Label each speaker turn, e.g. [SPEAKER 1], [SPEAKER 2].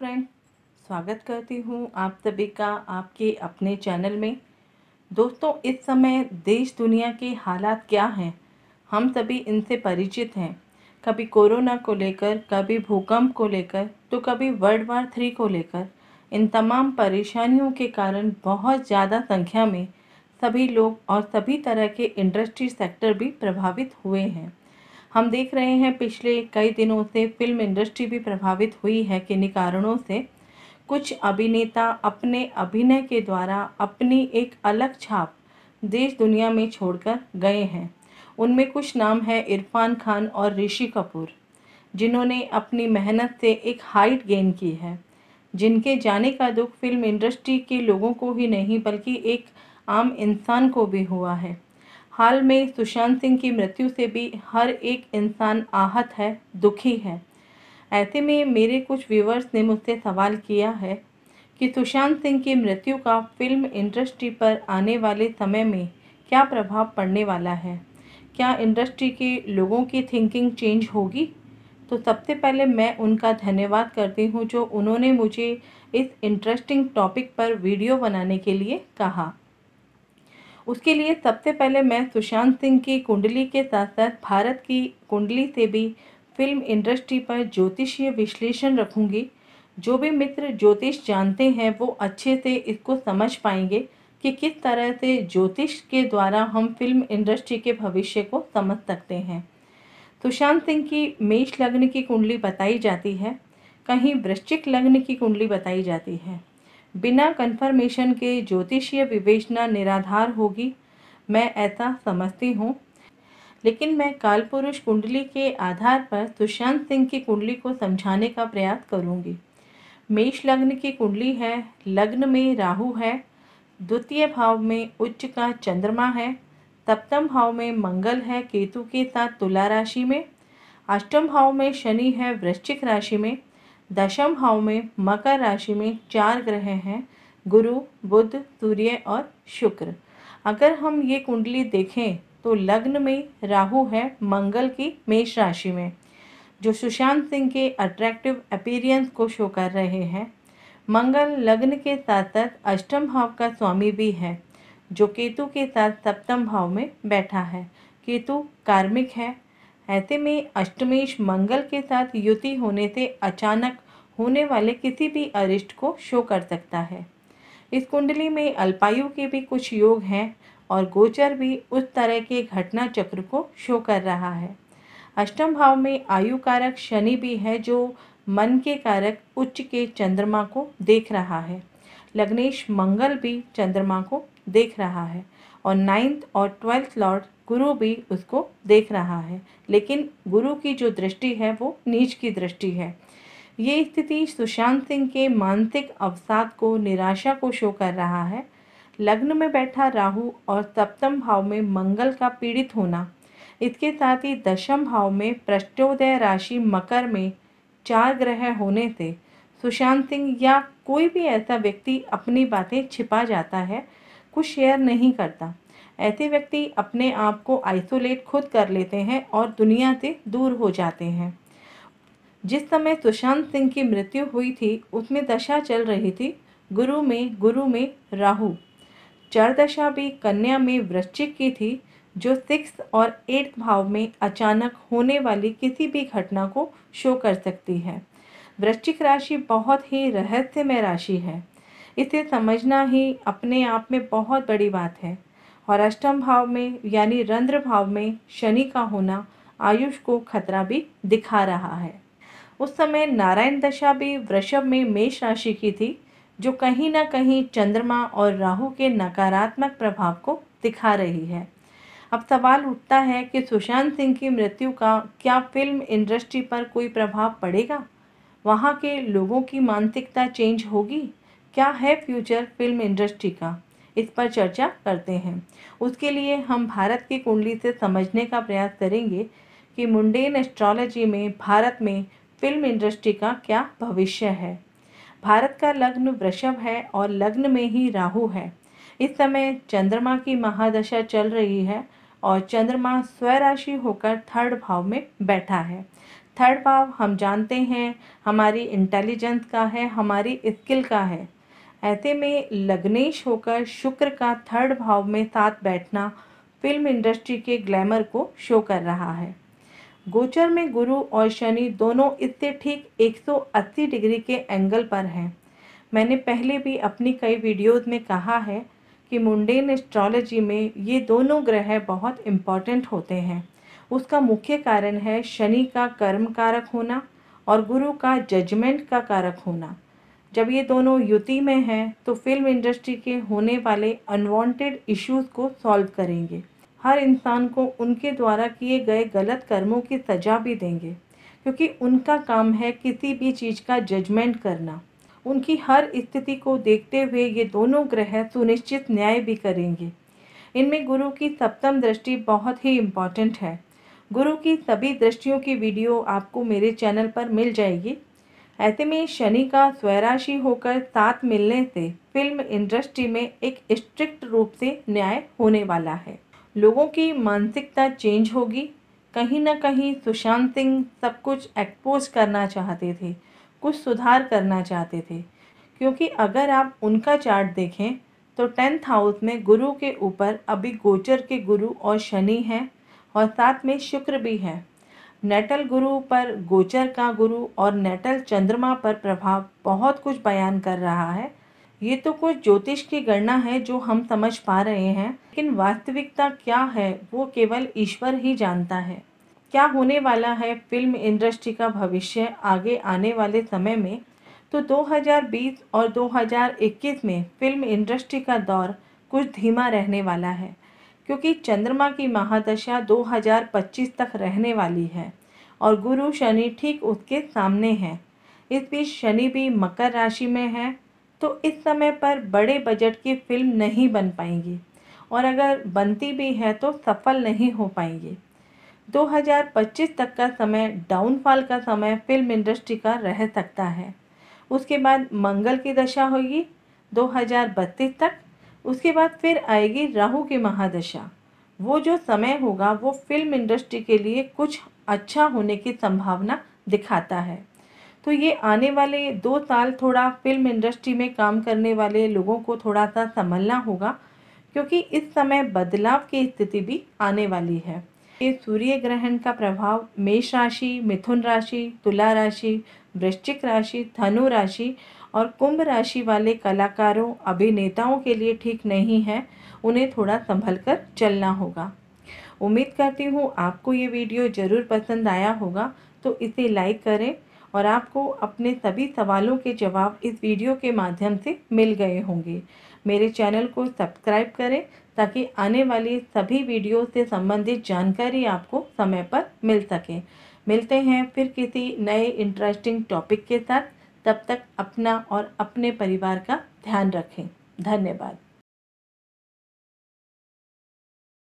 [SPEAKER 1] friend स्वागत करती हूँ आप सभी का आपके अपने चैनल में दोस्तों इस समय देश दुनिया के हालात क्या हैं हम सभी इनसे परिचित हैं कभी कोरोना को लेकर कभी भूकंप को लेकर तो कभी वर्ल्ड वार थ्री को लेकर इन तमाम परेशानियों के कारण बहुत ज़्यादा संख्या में सभी लोग और सभी तरह के इंडस्ट्री सेक्टर भी प्रभावित हुए हैं हम देख रहे हैं पिछले कई दिनों से फिल्म इंडस्ट्री भी प्रभावित हुई है कि कारणों से कुछ अभिनेता अपने अभिनय के द्वारा अपनी एक अलग छाप देश दुनिया में छोड़कर गए हैं उनमें कुछ नाम है इरफान खान और ऋषि कपूर जिन्होंने अपनी मेहनत से एक हाइट गेन की है जिनके जाने का दुख फिल्म इंडस्ट्री के लोगों को ही नहीं बल्कि एक आम इंसान को भी हुआ है हाल में सुशांत सिंह की मृत्यु से भी हर एक इंसान आहत है दुखी है ऐसे में मेरे कुछ व्यूवर्स ने मुझसे सवाल किया है कि सुशांत सिंह की मृत्यु का फिल्म इंडस्ट्री पर आने वाले समय में क्या प्रभाव पड़ने वाला है क्या इंडस्ट्री के लोगों की थिंकिंग चेंज होगी तो सबसे पहले मैं उनका धन्यवाद करती हूँ जो उन्होंने मुझे इस इंटरेस्टिंग टॉपिक पर वीडियो बनाने के लिए कहा उसके लिए सबसे पहले मैं सुशांत सिंह की कुंडली के साथ साथ भारत की कुंडली से भी फिल्म इंडस्ट्री पर ज्योतिषीय विश्लेषण रखूंगी जो भी मित्र ज्योतिष जानते हैं वो अच्छे से इसको समझ पाएंगे कि किस तरह से ज्योतिष के द्वारा हम फिल्म इंडस्ट्री के भविष्य को समझ सकते हैं सुशांत सिंह की मेष लग्न की कुंडली बताई जाती है कहीं वृश्चिक लग्न की कुंडली बताई जाती है बिना कन्फर्मेशन के ज्योतिषीय विवेचना निराधार होगी मैं ऐसा समझती हूँ लेकिन मैं कालपुरुष कुंडली के आधार पर सुशांत सिंह की कुंडली को समझाने का प्रयास करूँगी मेष लग्न की कुंडली है लग्न में राहु है द्वितीय भाव में उच्च का चंद्रमा है सप्तम भाव में मंगल है केतु के साथ तुला राशि में अष्टम भाव में शनि है वृश्चिक राशि में दशम भाव में मकर राशि में चार ग्रह हैं गुरु बुध सूर्य और शुक्र अगर हम ये कुंडली देखें तो लग्न में राहु है मंगल की मेष राशि में जो सुशांत सिंह के अट्रैक्टिव अपीरियंस को शो कर रहे हैं मंगल लग्न के साथ साथ अष्टम भाव का स्वामी भी है जो केतु के साथ सप्तम भाव में बैठा है केतु कार्मिक है ऐसे में अष्टमेश मंगल के साथ युति होने से अचानक होने वाले किसी भी अरिष्ट को शो कर सकता है इस कुंडली में अल्पायु के भी कुछ योग हैं और गोचर भी उस तरह के घटना चक्र को शो कर रहा है अष्टम भाव में आयु कारक शनि भी है जो मन के कारक उच्च के चंद्रमा को देख रहा है लग्नेश मंगल भी चंद्रमा को देख रहा है और नाइन्थ और ट्वेल्थ लॉर्ड गुरु भी उसको देख रहा है लेकिन गुरु की जो दृष्टि है वो नीच की दृष्टि है ये स्थिति सुशांत सिंह के मानसिक अवसाद को निराशा को शो कर रहा है लग्न में बैठा राहु और सप्तम भाव में मंगल का पीड़ित होना इसके साथ ही दशम भाव में पृष्ठोदय राशि मकर में चार ग्रह होने से सुशांत सिंह या कोई भी ऐसा व्यक्ति अपनी बातें छिपा जाता है कुछ शेयर नहीं करता ऐसे व्यक्ति अपने आप को आइसोलेट खुद कर लेते हैं और दुनिया से दूर हो जाते हैं जिस समय सुशांत सिंह की मृत्यु हुई थी उसमें दशा चल रही थी गुरु में गुरु में राहु चर दशा भी कन्या में वृश्चिक की थी जो सिक्स और एट्थ भाव में अचानक होने वाली किसी भी घटना को शो कर सकती है वृश्चिक राशि बहुत ही रहस्यमय राशि है इसे समझना ही अपने आप में बहुत बड़ी बात है और अष्टम भाव में यानी रंध्र भाव में शनि का होना आयुष को खतरा भी दिखा रहा है उस समय नारायण दशा भी वृषभ में मेष राशि की थी जो कहीं ना कहीं चंद्रमा और राहु के नकारात्मक प्रभाव को दिखा रही है अब सवाल उठता है कि सुशांत सिंह की मृत्यु का क्या फिल्म इंडस्ट्री पर कोई प्रभाव पड़ेगा वहाँ के लोगों की मानसिकता चेंज होगी क्या है फ्यूचर फिल्म इंडस्ट्री का इस पर चर्चा करते हैं उसके लिए हम भारत की कुंडली से समझने का प्रयास करेंगे कि मुंडेन एस्ट्रोलॉजी में भारत में फिल्म इंडस्ट्री का क्या भविष्य है भारत का लग्न वृषभ है और लग्न में ही राहु है इस समय चंद्रमा की महादशा चल रही है और चंद्रमा स्वराशि होकर थर्ड भाव में बैठा है थर्ड भाव हम जानते हैं हमारी इंटेलिजेंस का है हमारी स्किल का है ऐसे में लग्नेश होकर शुक्र का थर्ड भाव में साथ बैठना फिल्म इंडस्ट्री के ग्लैमर को शो कर रहा है गोचर में गुरु और शनि दोनों इससे ठीक 180 डिग्री के एंगल पर हैं मैंने पहले भी अपनी कई वीडियोस में कहा है कि मुंडेन एस्ट्रोलॉजी में ये दोनों ग्रह बहुत इम्पॉर्टेंट होते हैं उसका मुख्य कारण है शनि का कर्म कारक होना और गुरु का जजमेंट का कारक होना जब ये दोनों युति में हैं तो फिल्म इंडस्ट्री के होने वाले अनवांटेड इश्यूज को सॉल्व करेंगे हर इंसान को उनके द्वारा किए गए गलत कर्मों की सज़ा भी देंगे क्योंकि उनका काम है किसी भी चीज़ का जजमेंट करना उनकी हर स्थिति को देखते हुए ये दोनों ग्रह सुनिश्चित न्याय भी करेंगे इनमें गुरु की सप्तम दृष्टि बहुत ही इम्पॉर्टेंट है गुरु की सभी दृष्टियों की वीडियो आपको मेरे चैनल पर मिल जाएगी ऐसे में शनि का स्वराशि होकर साथ मिलने से फिल्म इंडस्ट्री में एक स्ट्रिक्ट रूप से न्याय होने वाला है लोगों की मानसिकता चेंज होगी कहीं ना कहीं सुशांत सिंह सब कुछ एक्सपोज करना चाहते थे कुछ सुधार करना चाहते थे क्योंकि अगर आप उनका चार्ट देखें तो टेंथ हाउस में गुरु के ऊपर अभी गोचर के गुरु और शनि हैं और साथ में शुक्र भी हैं नेटल गुरु पर गोचर का गुरु और नेटल चंद्रमा पर प्रभाव बहुत कुछ बयान कर रहा है ये तो कुछ ज्योतिष की गणना है जो हम समझ पा रहे हैं लेकिन वास्तविकता क्या है वो केवल ईश्वर ही जानता है क्या होने वाला है फिल्म इंडस्ट्री का भविष्य आगे आने वाले समय में तो 2020 और 2021 में फिल्म इंडस्ट्री का दौर कुछ धीमा रहने वाला है क्योंकि चंद्रमा की महादशा 2025 तक रहने वाली है और गुरु शनि ठीक उसके सामने हैं इस बीच शनि भी मकर राशि में है तो इस समय पर बड़े बजट की फिल्म नहीं बन पाएंगी और अगर बनती भी है तो सफल नहीं हो पाएंगी 2025 तक का समय डाउनफॉल का समय फिल्म इंडस्ट्री का रह सकता है उसके बाद मंगल की दशा होगी 2032 तक उसके बाद फिर आएगी राहु की महादशा वो जो समय होगा वो फिल्म इंडस्ट्री के लिए कुछ अच्छा होने की संभावना दिखाता है तो ये आने वाले दो साल थोड़ा फिल्म इंडस्ट्री में काम करने वाले लोगों को थोड़ा सा संभलना होगा क्योंकि इस समय बदलाव की स्थिति भी आने वाली है ये सूर्य ग्रहण का प्रभाव मेष राशि मिथुन राशि तुला राशि वृश्चिक राशि धनु राशि और कुंभ राशि वाले कलाकारों अभिनेताओं के लिए ठीक नहीं है उन्हें थोड़ा संभल कर चलना होगा उम्मीद करती हूँ आपको ये वीडियो ज़रूर पसंद आया होगा तो इसे लाइक करें और आपको अपने सभी सवालों के जवाब इस वीडियो के माध्यम से मिल गए होंगे मेरे चैनल को सब्सक्राइब करें ताकि आने वाली सभी वीडियो से संबंधित जानकारी आपको समय पर मिल सके मिलते हैं फिर किसी नए इंटरेस्टिंग टॉपिक के साथ तब तक अपना और अपने परिवार का ध्यान रखें धन्यवाद